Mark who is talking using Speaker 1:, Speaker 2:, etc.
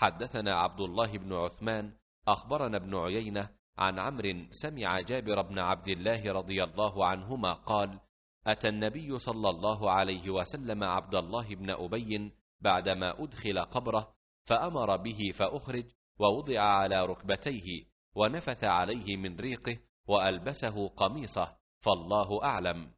Speaker 1: حدثنا عبد الله بن عثمان
Speaker 2: اخبرنا ابن عيينه عن عمرو سمع جابر بن عبد الله رضي الله عنهما قال اتى النبي صلى الله عليه وسلم عبد الله بن ابي بعدما ادخل قبره فامر به فاخرج ووضع على ركبتيه ونفث عليه من ريقه والبسه قميصه
Speaker 1: فالله اعلم